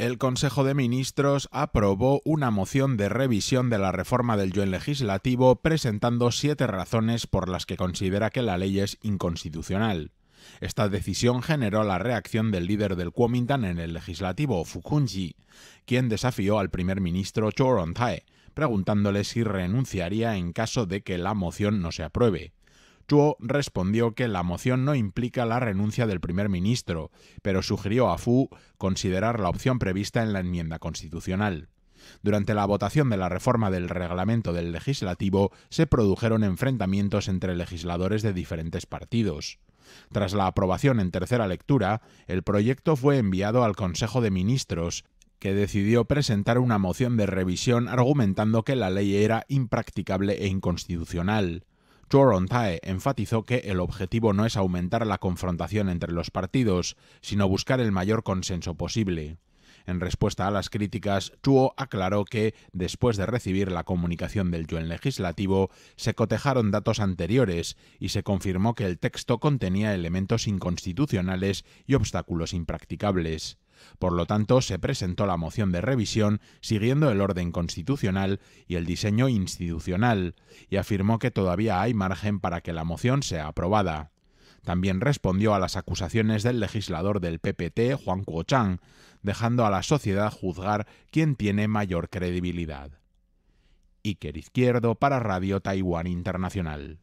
el Consejo de Ministros aprobó una moción de revisión de la reforma del Yuen legislativo presentando siete razones por las que considera que la ley es inconstitucional. Esta decisión generó la reacción del líder del Kuomintang en el legislativo, Fukunji, quien desafió al primer ministro Choron Tae, preguntándole si renunciaría en caso de que la moción no se apruebe. Chuo respondió que la moción no implica la renuncia del primer ministro, pero sugirió a Fu considerar la opción prevista en la enmienda constitucional. Durante la votación de la reforma del reglamento del legislativo se produjeron enfrentamientos entre legisladores de diferentes partidos. Tras la aprobación en tercera lectura, el proyecto fue enviado al Consejo de Ministros, que decidió presentar una moción de revisión argumentando que la ley era impracticable e inconstitucional. Tae enfatizó que el objetivo no es aumentar la confrontación entre los partidos, sino buscar el mayor consenso posible. En respuesta a las críticas, Chuo aclaró que, después de recibir la comunicación del Yuen legislativo, se cotejaron datos anteriores y se confirmó que el texto contenía elementos inconstitucionales y obstáculos impracticables. Por lo tanto, se presentó la moción de revisión siguiendo el orden constitucional y el diseño institucional, y afirmó que todavía hay margen para que la moción sea aprobada. También respondió a las acusaciones del legislador del PPT, Juan kuo dejando a la sociedad juzgar quién tiene mayor credibilidad. Iker Izquierdo para Radio Taiwán Internacional.